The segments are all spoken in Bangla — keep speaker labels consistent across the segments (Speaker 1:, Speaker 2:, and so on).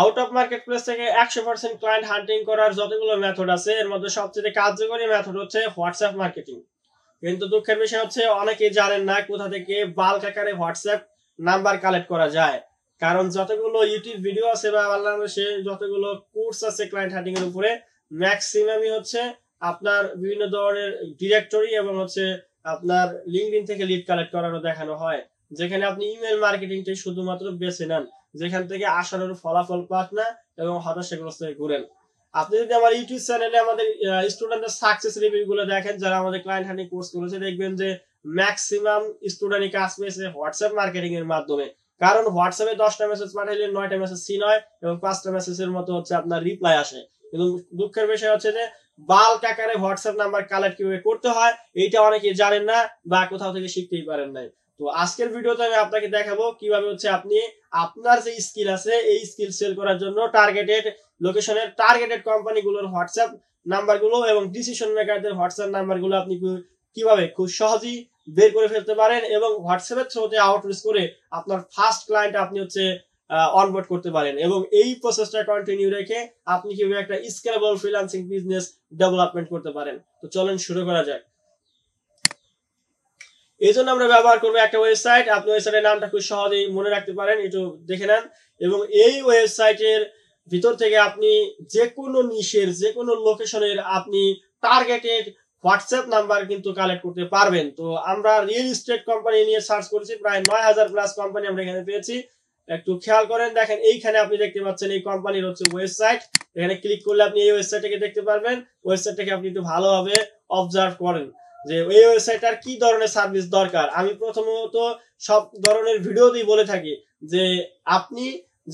Speaker 1: আউট অফ মার্কেট প্লেস থেকে একশো পার্সেন্ট ক্লায়েন্ট হান্টিং করার যতগুলো মেথড আছে এর মধ্যে সবচেয়ে কার্যকরী মেথড হচ্ছে হোয়াটসঅ্যাপ মার্কেটিং কিন্তু দুঃখের বিষয় হচ্ছে অনেকেই জানেন না কোথা থেকে বাল্ক আকারে হোয়াটসঅ্যাপ নাম্বার কালেক্ট করা যায় কারণ যতগুলো ইউটিউব ভিডিও আছে বা বাংলাদেশে যতগুলো কোর্স আছে ক্লায়েন্ট হান্টিং এর উপরে ম্যাক্সিমামই হচ্ছে আপনার বিভিন্ন ধরনের ডিরেক্টরি এবং হচ্ছে আপনার লিঙ্কডিন থেকে লিড কালেক্ট করারও দেখানো হয় যেখানে আপনি ইমেল মার্কেটিংটাই শুধুমাত্র বেছে নেন যেখান থেকে আসানোর ফলাফল পাক না এবং হতাশাগ্রস্ত হয়ে ঘুরেন আপনি যদি আমার ইউটিউব চ্যানেলে আমাদের স্টুডেন্টদের সাকসেস রিভিউ গুলো দেখেন যারা আমাদের ক্লায়েন্ট হ্যান্ডিং কোর্স করেছে দেখবেন যে ম্যাক্সিমাম স্টুডেন্টই কাজ পেয়েছে হোয়াটসঅ্যাপ মার্কেটিং এর মাধ্যমে কারণ হোয়াটসঅ্যাপে দশটা মেসেজ পাঠাইলে নয়টা মেসেজ সি নয় এবং পাঁচটা মেসেজের মতো হচ্ছে আপনার রিপ্লাই আসে কিন্তু দুঃখের বিষয় হচ্ছে যে বাল্ক আকারে হোয়াটসঅ্যাপ নাম্বার কালেক্ট কিভাবে করতে হয় এইটা অনেকে জানেন না বা কোথাও থেকে শিখতেই পারেন নাই তো আজকের ভিডিওতে আমি আপনাকে দেখাবো কিভাবে হচ্ছে আপনি আপনার যে স্কিল আছে এই স্কিল সেল করার জন্য টার্গেটেড লোকেশনের টার্গেটেড কোম্পানিগুলোর হোয়াটসঅ্যাপ নাম্বারগুলো এবং ডিসিশন মেকারদের হোয়াটসঅ্যাপ নাম্বারগুলো আপনি কিভাবে খুব সহজেই বের করে ফেলতে পারেন এবং হোয়াটসঅ্যাপের থ্রুতে আউটরিচ করে আপনার ফার্স্ট ক্লায়েন্ট আপনি হচ্ছে অনবোর্ড করতে পারেন এবং এই প্রসেসটা কন্টিনিউ রেখে আপনি কিভাবে একটা স্কেলেবল ফ্রিল্যান্সিং বিজনেস ডেভেলপমেন্ট করতে পারেন তো চলেন শুরু করা যায় এই জন্য আমরা ব্যবহার করবো একটা ওয়েবসাইট আপনি ওয়েবসাইটের নামটা খুব সহজেই মনে রাখতে পারেন একটু দেখে নেন এবং এই ওয়েবসাইটের ভিতর থেকে আপনি যে কোনো নিশের যে কোনো লোকেশনের আপনি টার্গেটেড হোয়াটসঅ্যাপ নাম্বার কিন্তু কালেক্ট করতে পারবেন তো আমরা রিয়েল ইস্টেট কোম্পানি নিয়ে সার্চ করেছি প্রায় নয় হাজার প্লাস কোম্পানি আমরা এখানে পেয়েছি একটু খেয়াল করেন দেখেন এইখানে আপনি দেখতে পাচ্ছেন এই কোম্পানির হচ্ছে ওয়েবসাইট এখানে ক্লিক করলে আপনি এই ওয়েবসাইটটাকে দেখতে পারবেন ওয়েবসাইটটাকে আপনি একটু ভালোভাবে অবজার্ভ করেন যে এই ওয়েবসাইটটার কি ধরনের সার্ভিস দরকার আমি প্রথমত সব ধরনের ভিডিওতেই বলে থাকি যে আপনি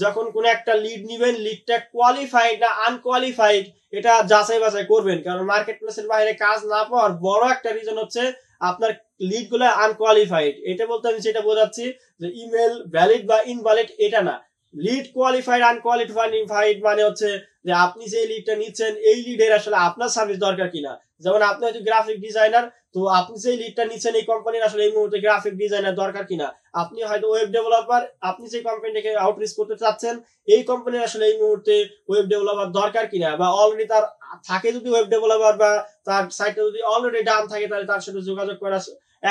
Speaker 1: যখন কোনো একটা লিড নেবেন লিডটা কোয়ালিফাইড না আনকোয়ালিফাইড এটা যাচাই বাছাই করবেন কারণ মার্কেট প্লেসের বাইরে কাজ না পাওয়ার বড় একটা রিজন হচ্ছে আপনার লিডগুলো আনকোয়ালিফাইড এটা বলতে আমি সেটা বোঝাচ্ছি যে ইমেল ভ্যালিড বা ইনভ্যালিড এটা না লিড কোয়ালিফাইড আনকোয়ালিফাইড মানে হচ্ছে যে আপনি যে লিডটা নিচ্ছেন এই লিডের আসলে আপনার সার্ভিস দরকার কিনা যেমন আপনি হয়তো গ্রাফিক ডিজাইনার তো আপনি যে লিডটা নিচ্ছেন এই কোম্পানির আসলে এই মুহূর্তে গ্রাফিক ডিজাইনার দরকার কিনা আপনি হয়তো ওয়েব ডেভেলপার আপনি যে কোম্পানিটাকে আউটরিচ করতে চাচ্ছেন এই কোম্পানির আসলে এই মুহূর্তে ওয়েব ডেভেলপার দরকার কিনা বা অলরেডি তার থাকে যদি ওয়েব ডেভেলপার বা তার সাইটটা যদি অলরেডি ডান থাকে তাহলে তার সাথে যোগাযোগ করা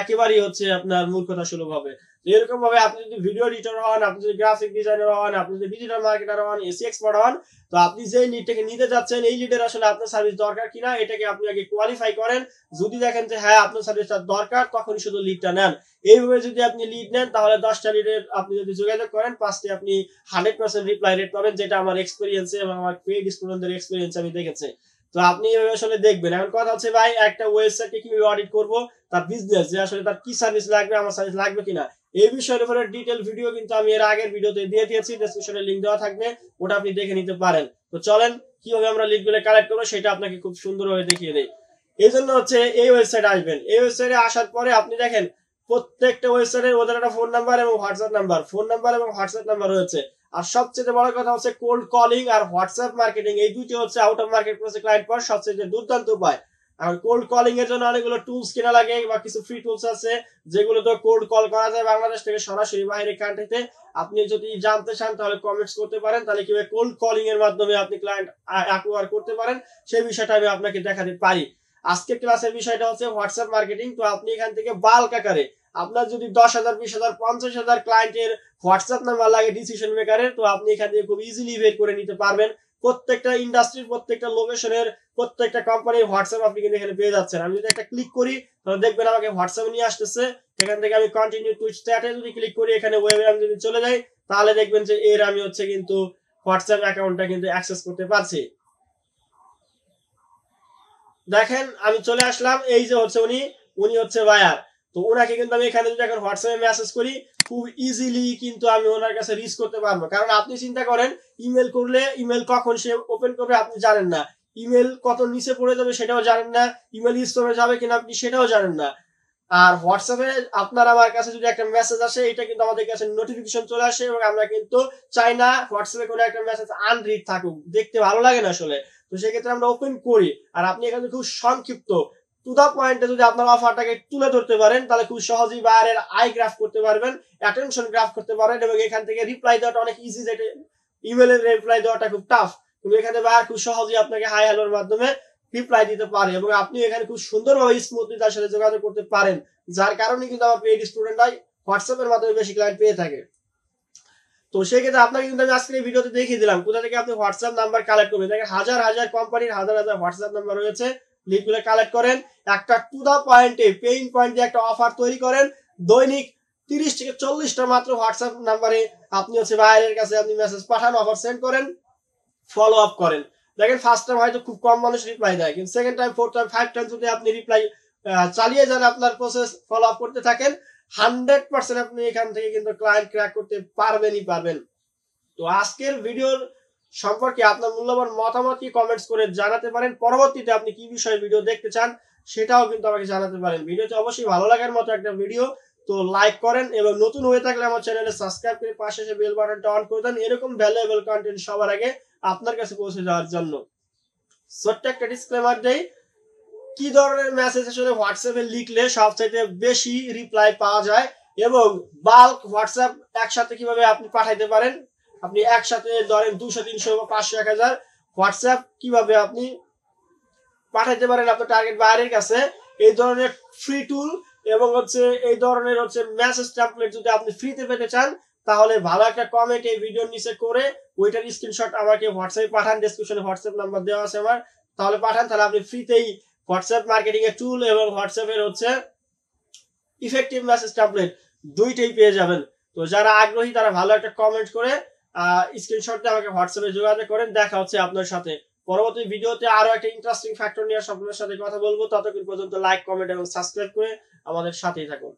Speaker 1: একেবারেই হচ্ছে আপনার মূর্খতা সুলভ হবে এরকম ভাবে আপনি যদি ভিডিও এডিটর হন আপনি যদি গ্রাফিক ডিজাইনার হন আপনি যদি ডিজিটাল মার্কেটার হন এসি এক্সপার্ট হন তো আপনি যে লিডটাকে নিতে যাচ্ছেন এই লিডের আসলে আপনার সার্ভিস দরকার কিনা এটাকে আপনি আগে কোয়ালিফাই করেন যদি দেখেন যে হ্যাঁ আপনার সার্ভিসটা দরকার তখন শুধু লিডটা নেন এইভাবে যদি আপনি লিড নেন তাহলে দশটা লিডের আপনি যদি যোগাযোগ করেন পাঁচটি আপনি হান্ড্রেড পার্সেন্ট রিপ্লাই রেট পাবেন যেটা আমার এক্সপিরিয়েন্সে এবং আমার পেড স্টুডেন্টদের এক্সপিরিয়েন্সে আমি দেখেছি তো আপনি এভাবে আসলে দেখবেন এখন কথা হচ্ছে ভাই একটা ওয়েবসাইটকে কিভাবে অডিট করব তার বিজনেস যে আসলে তার কি সার্ভিস লাগবে আমার সার্ভিস লাগবে কিনা এই বিষয়ের উপরে ডিটেল ভিডিও কিন্তু আমি এর আগের ভিডিওতে দিয়ে দিয়েছি ডেসক্রিপশনে লিংক দেওয়া থাকবে ওটা আপনি দেখে নিতে পারেন তো চলেন কিভাবে আমরা লিডগুলো কালেক্ট করবো সেটা আপনাকে খুব সুন্দরভাবে দেখিয়ে দেই এই জন্য হচ্ছে এই ওয়েবসাইট আসবেন এই ওয়েবসাইটে আসার পরে আপনি দেখেন প্রত্যেকটা ওয়েবসাইটের ওদের একটা ফোন নাম্বার এবং হোয়াটসঅ্যাপ নাম্বার ফোন নাম্বার এবং হোয়াটসঅ্যাপ নাম্বার রয়েছে আর সবচেয়ে বড় কথা হচ্ছে কোল্ড কলিং আর হোয়াটসঅ্যাপ মার্কেটিং এই দুটি হচ্ছে আউট অফ মার্কেট প্লেসে ক্লায়েন্ট পাওয়ার সবচেয়ে দুর্দান্ত উপায় আর কোল্ড কলিং এর জন্য অনেকগুলো টুলস কেনা লাগে বা কিছু ফ্রি টুলস আছে যেগুলো তো কোল্ড কল করা যায় বাংলাদেশ থেকে সরাসরি বাইরের কান্ট্রিতে আপনি যদি জানতে চান তাহলে কমেন্টস করতে পারেন তাহলে কিভাবে কোল্ড কলিং এর মাধ্যমে আপনি ক্লায়েন্ট অ্যাকোয়ার করতে পারেন সেই বিষয়টা আমি আপনাকে দেখাতে পারি আজকের ক্লাসের বিষয়টা হচ্ছে হোয়াটসঅ্যাপ মার্কেটিং তো আপনি এখান থেকে বাল্ক আকারে আপনার যদি দশ হাজার বিশ হাজার পঞ্চাশ হাজার ক্লায়েন্টের হোয়াটসঅ্যাপ নাম্বার লাগে ডিসিশন মেকারের তো আপনি এখান থেকে খুব ইজিলি বের করে নিতে পারবেন প্রত্যেকটা ইন্ডাস্ট্রির প্রত্যেকটা লোকেশনের প্রত্যেকটা কোম্পানির হোয়াটসঅ্যাপ আপনি কিন্তু এখানে পেয়ে যাচ্ছেন আমি যদি একটা ক্লিক করি তাহলে দেখবেন আমাকে হোয়াটসঅ্যাপ নিয়ে আসতেছে এখান থেকে আমি কন্টিনিউ টু স্ট্যাটে যদি ক্লিক করি এখানে ওয়েবে আমি যদি চলে যাই তাহলে দেখবেন যে এর আমি হচ্ছে কিন্তু হোয়াটসঅ্যাপ অ্যাকাউন্টটা কিন্তু অ্যাক্সেস করতে পারছি দেখেন আমি চলে আসলাম এই যে হচ্ছে উনি উনি হচ্ছে বায়ার তো ওনাকে কিন্তু আমি এখানে যদি এখন হোয়াটসঅ্যাপে মেসেজ করি খুব ইজিলি কিন্তু আমি ওনার কাছে রিচ করতে পারবো কারণ আপনি চিন্তা করেন ইমেল করলে ইমেল কখন সে ওপেন করবে আপনি জানেন না ইমেল কত নিচে পড়ে যাবে সেটাও জানেন না ইমেল স্টোরে যাবে কিনা আপনি সেটাও জানেন না আর হোয়াটসঅ্যাপে আপনার আমার কাছে যদি একটা মেসেজ আসে এটা কিন্তু আমাদের কাছে নোটিফিকেশন চলে আসে এবং আমরা কিন্তু চাই না হোয়াটসঅ্যাপে কোনো একটা মেসেজ আনরিড থাকুক দেখতে ভালো লাগে না আসলে তো সেক্ষেত্রে আমরা ওপেন করি আর আপনি এখানে খুব সংক্ষিপ্ত টু দা পয়েন্টে যদি আপনার অফারটাকে তুলে ধরতে পারেন তাহলে খুব সহজেই বায়ারের আই গ্রাফ করতে পারবেন অ্যাটেনশন গ্রাফ করতে পারেন এবং এখান থেকে রিপ্লাই দেওয়াটা অনেক ইজি যেটা ইমেলের রিপ্লাই দেওয়াটা খুব টাফ কিন্তু এখানে বায়ার খুব সহজেই আপনাকে হাই হ্যালোর মাধ্যমে রিপ্লাই দিতে পারে এবং আপনি এখানে খুব সুন্দরভাবে স্মুথলি তার সাথে যোগাযোগ করতে পারেন যার কারণে কিন্তু আমার পেইড স্টুডেন্টরাই হোয়াটসঅ্যাপের মাধ্যমে বেশি ক্লায়েন্ট পেয়ে থাকে তো সেক্ষেত্রে আপনাকে কিন্তু আমি আজকের এই ভিডিওতে দেখিয়ে দিলাম কোথা থেকে আপনি হোয়াটসঅ্যাপ নাম্বার কালেক্ট করবেন দেখেন হাজার হাজার কোম্পানির হাজার হাজার হোয়াটসঅ্যাপ নাম্বার রয়েছে লিডগুলো কালেক্ট করেন একটা টু দা পয়েন্টে পেইন পয়েন্ট দিয়ে একটা অফার তৈরি করেন দৈনিক তিরিশ থেকে চল্লিশটা মাত্র হোয়াটসঅ্যাপ নাম্বারে আপনি হচ্ছে বাইরের কাছে আপনি মেসেজ পাঠান অফার সেন্ড করেন ফলো আপ করেন দেখেন ফার্স্ট টাইম হয়তো খুব কম মানুষ রিপ্লাই দেয় কিন্তু second time fourth time five time যদি আপনি রিপ্লাই চালিয়ে যান আপনার প্রসেস ফলো আপ করতে থাকেন হান্ড্রেড পার্সেন্ট আপনি এখান থেকে কিন্তু ক্লায়েন্ট ক্র্যাক করতে পারবেনই পারবেন তো আজকের ভিডিওর সম্পর্কে আপনার মূল্যবান মতামত কি কমেন্টস করে জানাতে পারেন পরবর্তীতে আপনি কি বিষয়ে ভিডিও দেখতে চান সেটাও কিন্তু আমাকে জানাতে পারেন ভিডিওটি অবশ্যই ভালো লাগার মতো একটা ভিডিও তো লাইক করেন এবং নতুন হয়ে থাকলে আমার চ্যানেলে সাবস্ক্রাইব করে পাশে এসে বেল বাটনটা অন করে দেন এরকম ভ্যালুয়েবল কন্টেন্ট সবার আগে আপনার কাছে পৌঁছে যাওয়ার জন্য ছোট্ট একটা ডিসক্লেমার দেই কি ধরনের মেসেজ আসলে হোয়াটসঅ্যাপে লিখলে সবচাইতে বেশি রিপ্লাই পাওয়া যায় এবং বাল্ক হোয়াটসঅ্যাপ একসাথে কিভাবে আপনি পাঠাইতে পারেন আপনি একসাথে ধরেন দুশো তিনশো বা পাঁচশো এক হাজার হোয়াটসঅ্যাপ কিভাবে আপনি পাঠাইতে পারেন আপনার টার্গেট বাইরের কাছে এই ধরনের ফ্রি টুল এবং হচ্ছে এই ধরনের হচ্ছে মেসেজ ট্যাম্পলেট যদি আপনি ফ্রিতে পেতে চান তাহলে ভালো একটা কমেন্ট এই ভিডিওর নিচে করে ওইটার স্ক্রিনশট আমাকে হোয়াটসঅ্যাপে পাঠান ডিসক্রিপশনে হোয়াটসঅ্যাপ নাম্বার দেওয়া আছে আমার তাহলে পাঠান তাহলে আপনি ফ্রিতেই হোয়াটসঅ্যাপ মার্কেটিং এর টুল এবং হোয়াটসঅ্যাপের হচ্ছে ইফেক্টিভ মেসেজ ট্যাম্পলেট দুইটাই পেয়ে যাবেন তো যারা আগ্রহী তারা ভালো একটা কমেন্ট করে স্ক্রিনশটটা আমাকে হোয়াটসঅ্যাপে যোগাযোগ করেন দেখা হচ্ছে আপনার সাথে পরবর্তী ভিডিওতে আরো একটা ইন্টারেস্টিং ফ্যাক্টর নিয়ে সকলের সাথে কথা বলবো ততক্ষণ পর্যন্ত লাইক কমেন্ট এবং সাবস্ক্রাইব করে আমাদের সাথেই থাকুন